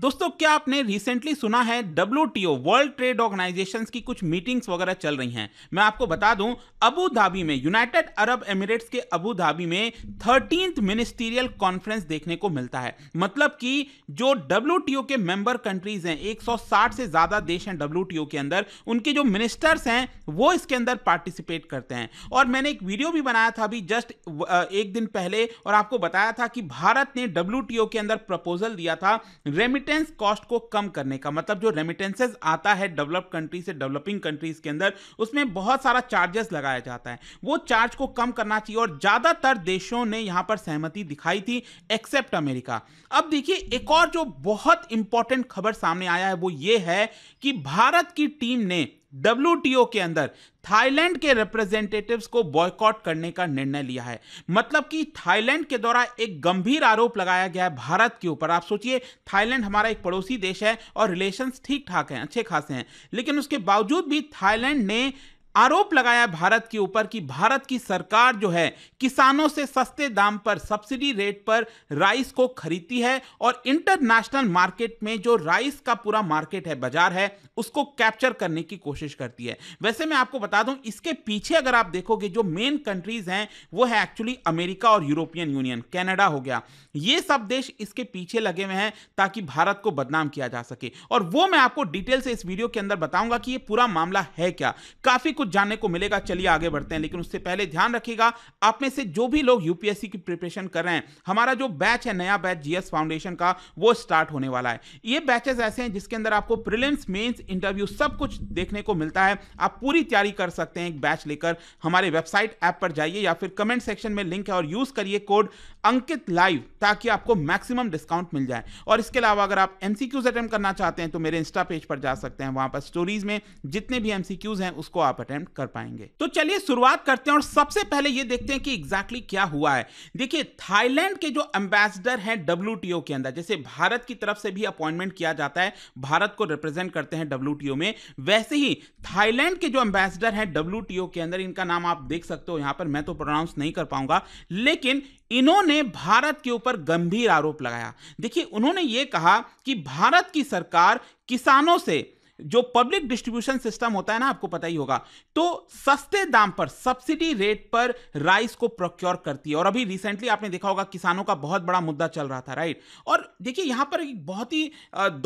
दोस्तों क्या आपने रिसेंटली सुना है डब्ल्यू वर्ल्ड ट्रेड ऑर्गेनाइजेशन की कुछ मीटिंग्स वगैरह चल रही हैं मैं आपको बता दूं अबू धाबी में यूनाइटेड अरब एमिरेट्स के अबू धाबी में थर्टीन मिनिस्टीरियल कॉन्फ्रेंस देखने को मिलता है मतलब कि जो डब्ल्यू के मेंबर कंट्रीज हैं 160 से ज्यादा देश हैं डब्ल्यू टी ओ के अंदर उनके जो मिनिस्टर्स हैं वो इसके अंदर पार्टिसिपेट करते हैं और मैंने एक वीडियो भी बनाया था अभी जस्ट एक दिन पहले और आपको बताया था कि भारत ने डब्ल्यू के अंदर प्रपोजल दिया था रेमिट रेमिटेंस कॉस्ट को कम करने का मतलब जो रेमिटेंसेज आता है डेवलप कंट्री से डेवलपिंग कंट्रीज के अंदर उसमें बहुत सारा चार्जेस लगाया जाता है वो चार्ज को कम करना चाहिए और ज़्यादातर देशों ने यहाँ पर सहमति दिखाई थी एक्सेप्ट अमेरिका अब देखिए एक और जो बहुत इंपॉर्टेंट खबर सामने आया है वो ये है कि भारत की टीम ने डब्ल्यू के अंदर थाईलैंड के रिप्रेजेंटेटिव्स को बॉयकॉट करने का निर्णय लिया है मतलब कि थाईलैंड के द्वारा एक गंभीर आरोप लगाया गया है भारत के ऊपर आप सोचिए थाईलैंड हमारा एक पड़ोसी देश है और रिलेशंस ठीक ठाक हैं अच्छे खासे हैं लेकिन उसके बावजूद भी थाईलैंड ने आरोप लगाया भारत के ऊपर कि भारत की सरकार जो है किसानों से सस्ते दाम पर सब्सिडी रेट पर राइस को खरीदती है और इंटरनेशनल मार्केट में जो राइस का पूरा मार्केट है बाजार है उसको कैप्चर करने की कोशिश करती है वैसे मैं आपको बता दूं इसके पीछे अगर आप देखोगे जो मेन कंट्रीज हैं वो है एक्चुअली अमेरिका और यूरोपियन यूनियन कैनेडा हो गया ये सब देश इसके पीछे लगे हुए हैं ताकि भारत को बदनाम किया जा सके और वो मैं आपको डिटेल से इस वीडियो के अंदर बताऊंगा कि ये पूरा मामला है क्या काफी कुछ कुछ जानने को मिलेगा चलिए आगे बढ़ते हैं लेकिन उससे पहले ध्यान रखिएगा आप में से जो भी लोग यूपीएससी की प्रिपरेशन कर रहे हैं हमारा जो बैच है नया बैच जीएस फाउंडेशन का वो स्टार्ट होने वाला है ये बैचेस ऐसे हैं जिसके अंदर आपको प्रिलियंस मेन्स इंटरव्यू सब कुछ देखने को मिलता है आप पूरी तैयारी कर सकते हैं एक बैच लेकर हमारे वेबसाइट ऐप पर जाइए या फिर कमेंट सेक्शन में लिंक है और यूज करिए कोड अंकित लाइव ताकि आपको मैक्सिमम डिस्काउंट मिल जाए और इसके अलावा अगर आप एमसीक्यूज अटेम्प्ट करना चाहते हैं तो मेरे इंस्टा पेज पर जा सकते हैं वहां पर स्टोरीज में जितने भी एमसीक्यूज हैं उसको आप अटेंड अटेम्प्ट कर पाएंगे तो चलिए शुरुआत करते हैं और सबसे पहले ये देखते हैं कि एग्जैक्टली exactly क्या हुआ है देखिए थाईलैंड के जो एम्बेसडर हैं डब्ल्यू के अंदर जैसे भारत की तरफ से भी अपॉइंटमेंट किया जाता है भारत को रिप्रेजेंट करते हैं डब्ल्यू में वैसे ही थाईलैंड के जो एम्बेसडर हैं डब्ल्यू के अंदर इनका नाम आप देख सकते हो यहां पर मैं तो प्रोनाउंस नहीं कर पाऊंगा लेकिन इन्होंने भारत के ऊपर गंभीर आरोप लगाया देखिए उन्होंने ये कहा कि भारत की सरकार किसानों से जो पब्लिक डिस्ट्रीब्यूशन सिस्टम होता है ना आपको पता ही होगा तो सस्ते दाम पर सब्सिडी रेट पर राइस को प्रोक्योर करती है और अभी रिसेंटली आपने देखा होगा किसानों का बहुत बड़ा मुद्दा चल रहा था राइट और देखिए यहां पर एक बहुत ही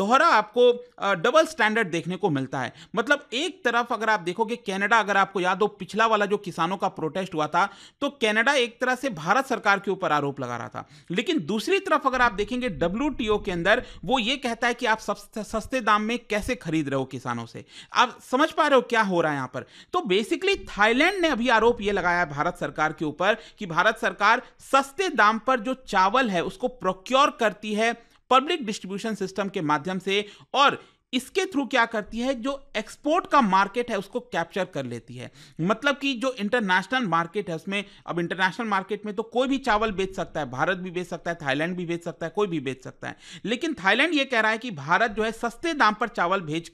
दोहरा आपको डबल स्टैंडर्ड देखने को मिलता है मतलब एक तरफ अगर आप देखोगे कैनेडा अगर आपको याद हो पिछला वाला जो किसानों का प्रोटेस्ट हुआ था तो कैनेडा एक तरह से भारत सरकार के ऊपर आरोप लगा रहा था लेकिन दूसरी तरफ अगर आप देखेंगे डब्ल्यू के अंदर वो ये कहता है कि आप सस्ते दाम में कैसे खरीद रहे हो किसानों से आप समझ पा रहे हो क्या हो रहा है यहां पर तो बेसिकली थाईलैंड ने अभी आरोप यह लगाया है भारत सरकार के ऊपर कि भारत सरकार सस्ते दाम पर जो चावल है उसको प्रोक्योर करती है पब्लिक डिस्ट्रीब्यूशन सिस्टम के माध्यम से और इसके थ्रू क्या करती है जो एक्सपोर्ट का मार्केट है उसको कैप्चर कर लेती है मतलब कि जो इंटरनेशनल मार्केट है उसमें अब इंटरनेशनल मार्केट में तो कोई भी चावल बेच सकता है भारत भी बेच सकता है थाईलैंड भी बेच सकता है कोई भी बेच सकता है लेकिन थाईलैंड ये कह रहा है कि भारत जो है सस्ते दाम पर चावल भेज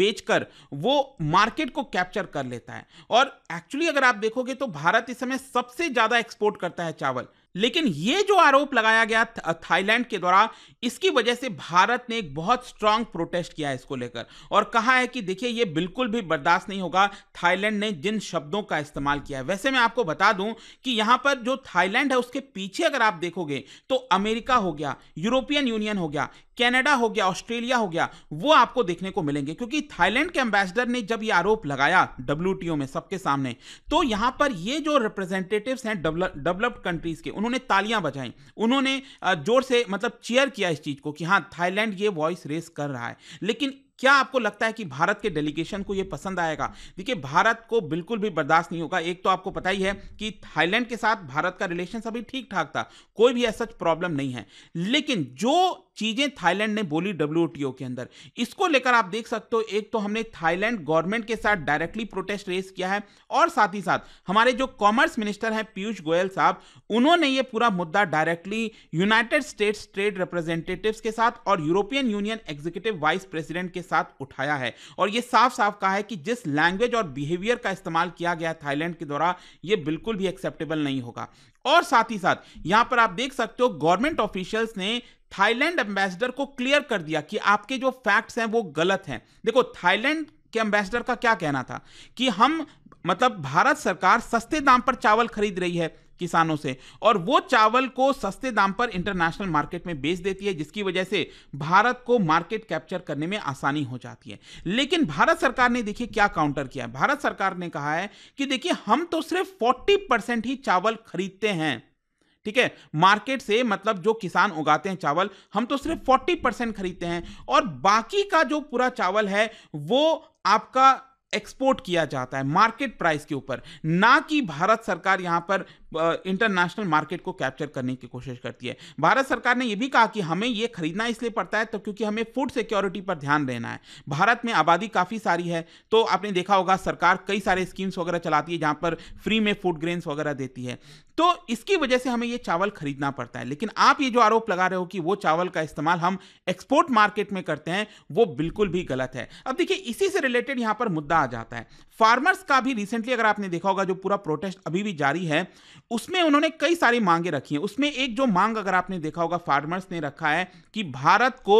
बेच कर वो मार्केट को कैप्चर कर लेता है और एक्चुअली अगर आप देखोगे तो भारत इस समय सबसे ज़्यादा एक्सपोर्ट करता है चावल लेकिन ये जो आरोप लगाया गया थाईलैंड के द्वारा इसकी वजह से भारत ने एक बहुत स्ट्रांग प्रोटेस्ट किया है इसको लेकर और कहा है कि देखिए ये बिल्कुल भी बर्दाश्त नहीं होगा थाईलैंड ने जिन शब्दों का इस्तेमाल किया है वैसे मैं आपको बता दूं कि यहां पर जो थाईलैंड है उसके पीछे अगर आप देखोगे तो अमेरिका हो गया यूरोपियन यूनियन हो गया कनाडा हो गया ऑस्ट्रेलिया हो गया वो आपको देखने को मिलेंगे क्योंकि थाईलैंड के एम्बेसडर ने जब ये आरोप लगाया डब्ल्यू में सबके सामने तो यहां पर ये जो रिप्रेजेंटेटिव्स हैं डेवलप्ड कंट्रीज के उन्होंने तालियां बजाई उन्होंने जोर से मतलब चेयर किया इस चीज को कि हाँ थाईलैंड ये वॉइस रेस कर रहा है लेकिन क्या आपको लगता है कि भारत के डेलीगेशन को यह पसंद आएगा देखिए भारत को बिल्कुल भी बर्दाश्त नहीं होगा एक तो आपको पता ही है कि थाईलैंड के साथ भारत का रिलेशन अभी ठीक ठाक था कोई भी ऐसा प्रॉब्लम नहीं है लेकिन जो चीजें थाईलैंड ने बोली डब्ल्यू के अंदर इसको लेकर आप देख सकते हो एक तो हमने थाईलैंड गवर्नमेंट के साथ डायरेक्टली प्रोटेस्ट रेस किया है और साथ ही साथ हमारे जो कॉमर्स मिनिस्टर हैं पीयूष गोयल साहब उन्होंने ये पूरा मुद्दा directly United States trade representatives के साथ और European Union executive vice president के साथ उठाया है और ये साफ साफ कहा है कि जिस लैंग्वेज और बिहेवियर का इस्तेमाल किया गया थाईलैंड के द्वारा ये बिल्कुल भी एक्सेप्टेबल नहीं होगा और साथ ही साथ यहां पर आप देख सकते हो गवर्नमेंट ऑफिशियल्स ने थाईलैंड एम्बेसडर को क्लियर कर दिया कि आपके जो फैक्ट्स हैं वो गलत हैं देखो थाईलैंड के एम्बेसडर का क्या कहना था कि हम मतलब भारत सरकार सस्ते दाम पर चावल खरीद रही है किसानों से और वो चावल को सस्ते दाम पर इंटरनेशनल मार्केट में बेच देती है जिसकी वजह से भारत को मार्केट कैप्चर करने में आसानी हो जाती है लेकिन भारत सरकार ने देखिए क्या काउंटर किया है भारत सरकार ने कहा है कि देखिए हम तो सिर्फ 40 परसेंट ही चावल खरीदते हैं ठीक है मार्केट से मतलब जो किसान उगाते हैं चावल हम तो सिर्फ फोर्टी परसेंट खरीदते हैं और बाकी का जो पूरा चावल है वो आपका एक्सपोर्ट किया जाता है मार्केट प्राइस के ऊपर ना कि भारत सरकार यहाँ पर इंटरनेशनल मार्केट को कैप्चर करने की कोशिश करती है भारत सरकार ने यह भी कहा कि हमें यह खरीदना इसलिए पड़ता है तो क्योंकि हमें फूड सिक्योरिटी पर ध्यान देना है भारत में आबादी काफ़ी सारी है तो आपने देखा होगा सरकार कई सारे स्कीम्स वगैरह चलाती है जहाँ पर फ्री में फूड ग्रेन्स वगैरह देती है तो इसकी वजह से हमें ये चावल खरीदना पड़ता है लेकिन आप ये जो आरोप लगा रहे हो कि वो चावल का इस्तेमाल हम एक्सपोर्ट मार्केट में करते हैं वो बिल्कुल भी गलत है अब देखिए इसी से रिलेटेड यहाँ पर मुद्दा आ जाता है फार्मर्स का भी रिसेंटली अगर आपने देखा होगा जो पूरा प्रोटेस्ट अभी भी जारी है उसमें उन्होंने कई सारी मांगे रखी हैं उसमें एक जो मांग अगर आपने देखा होगा फार्मर्स ने रखा है कि भारत को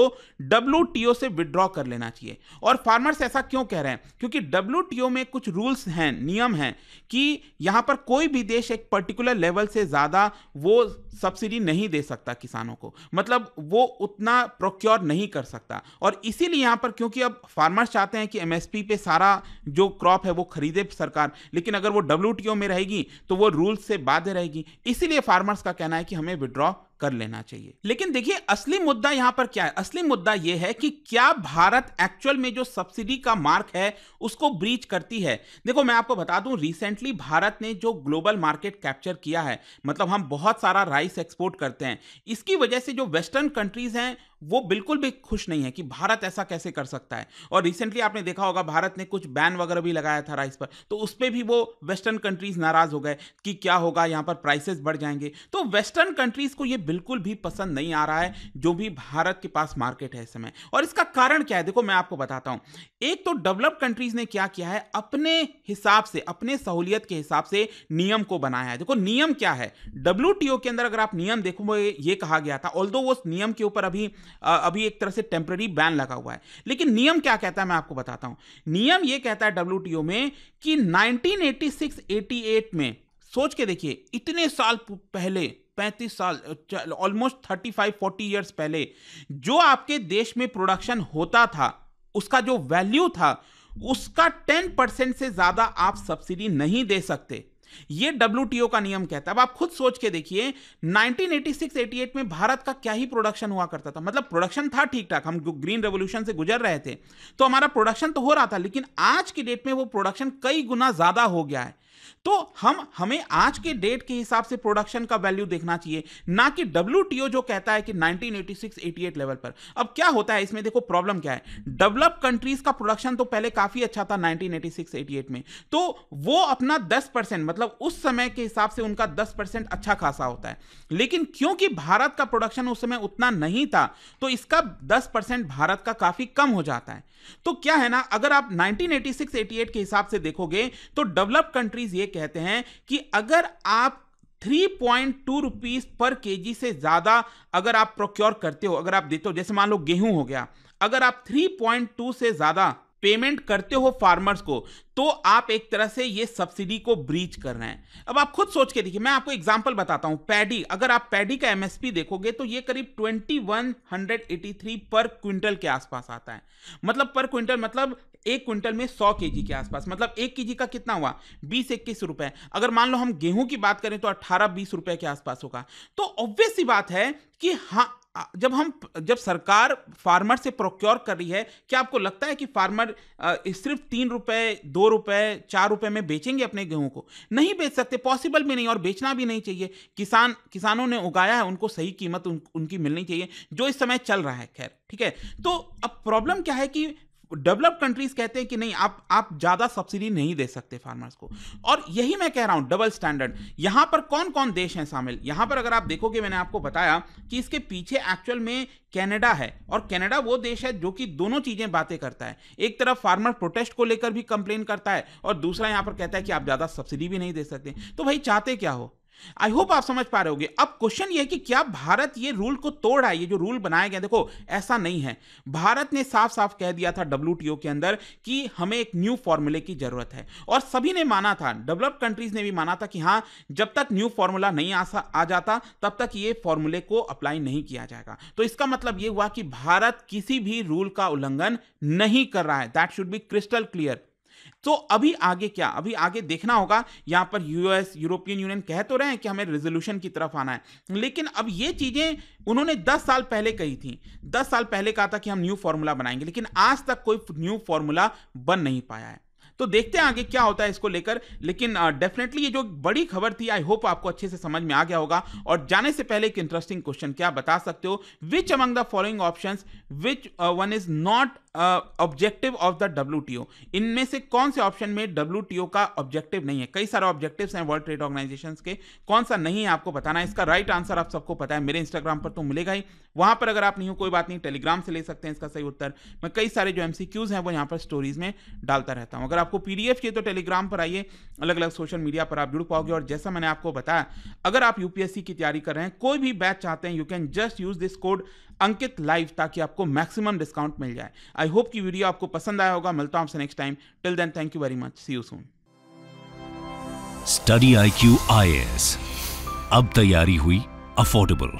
डब्ल्यू से विड्रॉ कर लेना चाहिए और फार्मर्स ऐसा क्यों कह रहे हैं क्योंकि डब्ल्यू में कुछ रूल्स हैं नियम हैं कि यहाँ पर कोई भी देश एक पर्टिकुलर लेवल से ज़्यादा वो सब्सिडी नहीं दे सकता किसानों को मतलब वो उतना प्रोक्योर नहीं कर सकता और इसीलिए यहाँ पर क्योंकि अब फार्मर्स चाहते हैं कि एमएसपी पे सारा जो क्रॉप है वो खरीदे सरकार लेकिन अगर वो डब्ल्यू में रहेगी तो वो रूल्स से बाध्य रहेगी इसीलिए फार्मर्स का कहना है कि हमें विड्रॉ कर लेना चाहिए लेकिन देखिए असली मुद्दा यहां पर क्या है असली मुद्दा यह है कि क्या भारत एक्चुअल में जो सब्सिडी का मार्क है उसको ब्रीच करती है देखो मैं आपको बता दूं रिसेंटली भारत ने जो ग्लोबल मार्केट कैप्चर किया है मतलब हम बहुत सारा राइस एक्सपोर्ट करते हैं इसकी वजह से जो वेस्टर्न कंट्रीज हैं वो बिल्कुल भी खुश नहीं है कि भारत ऐसा कैसे कर सकता है और रिसेंटली आपने देखा होगा भारत ने कुछ बैन वगैरह भी लगाया था राइस पर तो उस पर भी वो वेस्टर्न कंट्रीज़ नाराज़ हो गए कि क्या होगा यहाँ पर प्राइसेस बढ़ जाएंगे तो वेस्टर्न कंट्रीज़ को ये बिल्कुल भी पसंद नहीं आ रहा है जो भी भारत के पास मार्केट है इस समय और इसका कारण क्या है देखो मैं आपको बताता हूँ एक तो डेवलप कंट्रीज़ ने क्या किया है अपने हिसाब से अपने सहूलियत के हिसाब से नियम को बनाया है देखो नियम क्या है डब्ल्यू के अंदर अगर आप नियम देखो ये कहा गया था ऑल वो नियम के ऊपर अभी अभी एक तरह से टेम्प्ररी बैन लगा हुआ है लेकिन नियम क्या कहता है मैं आपको बताता हूं नियम यह कहता है डब्ल्यू में कि 1986-88 में सोच के देखिए इतने साल पहले 35 साल ऑलमोस्ट 35 40 इयर्स पहले जो आपके देश में प्रोडक्शन होता था उसका जो वैल्यू था उसका 10 परसेंट से ज़्यादा आप सब्सिडी नहीं दे सकते ये डब्ल्यूटीओ का नियम कहता है अब आप खुद सोच के देखिए 1986-88 में भारत का क्या ही प्रोडक्शन हुआ करता था मतलब प्रोडक्शन था ठीक ठाक हम ग्रीन रेवोल्यूशन से गुजर रहे थे तो हमारा प्रोडक्शन तो हो रहा था लेकिन आज की डेट में वो प्रोडक्शन कई गुना ज्यादा हो गया है तो हम हमें आज के डेट के हिसाब से प्रोडक्शन का वैल्यू देखना चाहिए ना कि डब्ल्यू जो कहता है कि 1986-88 लेवल पर अब क्या होता है इसमें देखो प्रॉब्लम क्या है डेवलप कंट्रीज का प्रोडक्शन तो पहले काफी अच्छा था 1986-88 में तो वो अपना 10 परसेंट मतलब उस समय के हिसाब से उनका 10 परसेंट अच्छा खासा होता है लेकिन क्योंकि भारत का प्रोडक्शन उस समय उतना नहीं था तो इसका दस भारत का काफी कम हो जाता है तो क्या है ना अगर आप 1986-88 के हिसाब से देखोगे तो डेवलप कंट्रीज ये कहते हैं कि अगर आप three point two rupees per के से ज़्यादा अगर आप प्रोक्योर करते हो अगर आप देते हो जैसे मान लो गेहूं हो गया अगर आप थ्री पॉइंट टू से ज़्यादा पेमेंट करते हो फार्मर्स को तो आप एक तरह से ये सब्सिडी को ब्रीच कर रहे हैं अब आप खुद सोच के देखिए मैं आपको एग्जांपल बताता हूं पैडी अगर आप पैडी का एमएसपी देखोगे तो ये करीब 2183 पर क्विंटल के आसपास आता है मतलब पर क्विंटल मतलब एक क्विंटल में 100 केजी के आसपास मतलब एक केजी का कितना हुआ बीस इक्कीस रुपए अगर मान लो हम गेहूं की बात करें तो अट्ठारह बीस रुपए के आसपास होगा तो ऑब्वियस सी बात है कि हाँ जब हम जब सरकार फार्मर से प्रोक्योर कर रही है क्या आपको लगता है कि फार्मर सिर्फ तीन रुपए दो रुपए चार रुपए में बेचेंगे अपने गेहूं को नहीं बेच सकते पॉसिबल भी नहीं और बेचना भी नहीं चाहिए किसान किसानों ने उगाया है उनको सही कीमत उन, उनकी मिलनी चाहिए जो इस समय चल रहा है खैर ठीक है तो अब प्रॉब्लम क्या है कि डेवलप्ड कंट्रीज कहते हैं कि नहीं आप आप ज़्यादा सब्सिडी नहीं दे सकते फार्मर्स को और यही मैं कह रहा हूँ डबल स्टैंडर्ड यहाँ पर कौन कौन देश हैं शामिल यहाँ पर अगर आप देखोगे मैंने आपको बताया कि इसके पीछे एक्चुअल में कनाडा है और कनाडा वो देश है जो कि दोनों चीज़ें बातें करता है एक तरफ फार्मर प्रोटेस्ट को लेकर भी कंप्लेन करता है और दूसरा यहाँ पर कहता है कि आप ज़्यादा सब्सिडी भी नहीं दे सकते तो भाई चाहते क्या हो आई होप आप समझ पा रहे होगे अब क्वेश्चन ये कि क्या भारत ये रूल को तोड़ रहा है ये जो रूल बनाया गया देखो ऐसा नहीं है भारत ने साफ साफ कह दिया था डब्ल्यू के अंदर कि हमें एक न्यू फॉर्मूले की जरूरत है और सभी ने माना था डेवलप्ड कंट्रीज ने भी माना था कि हाँ जब तक न्यू फॉर्मूला नहीं आ, आ जाता तब तक ये फॉर्मूले को अप्लाई नहीं किया जाएगा तो इसका मतलब ये हुआ कि भारत किसी भी रूल का उल्लंघन नहीं कर रहा है that should be crystal clear तो अभी आगे क्या अभी आगे देखना होगा यहां पर यूएस यूरोपियन यूनियन कह तो रहे हैं कि हमें रेजोल्यूशन की तरफ आना है लेकिन अब ये चीज़ें उन्होंने 10 साल पहले कही थी 10 साल पहले कहा था कि हम न्यू फॉर्मूला बनाएंगे लेकिन आज तक कोई न्यू फॉर्मूला बन नहीं पाया है तो देखते हैं आगे क्या होता है इसको लेकर लेकिन डेफिनेटली ये जो बड़ी खबर थी आई होप आपको अच्छे से समझ में आ गया होगा और जाने से पहले एक इंटरेस्टिंग क्वेश्चन क्या बता सकते हो which among the following option which one is not objective of the W T O इनमें से कौन से ऑप्शन में डब्ल्यू का ऑब्जेक्टिव नहीं है कई सारे ऑब्जेक्टिव हैं वर्ल्ड ट्रेड ऑर्गेनाइजेशन के कौन सा नहीं है आपको बताना है इसका राइट right आंसर आप सबको पता है मेरे इंस्टाग्राम पर तो मिलेगा ही वहां पर अगर आप नहीं हो कोई बात नहीं टेलीग्राम से ले सकते हैं इसका सही उत्तर मैं कई सारे जो एमसीक्यूज हैं वो यहाँ पर स्टोरीज में डालता रहता हूँ अगर आप आपको पीडीएफ चाहिए तो टेलीग्राम पर आइए अलग अलग सोशल मीडिया पर आप जुड़ पाओगे और जैसा मैंने आपको बताया अगर आप यूपीएससी की तैयारी कर रहे हैं कोई भी बैच चाहते हैं you can just use this code Ankit live ताकि आपको मैक्सिमम डिस्काउंट मिल जाए आई होप की वीडियो आपको पसंद आया होगा मिलता हूं आपसे next time till then thank you very much see you soon study I Q अब तैयारी हुई अफोर्डेबल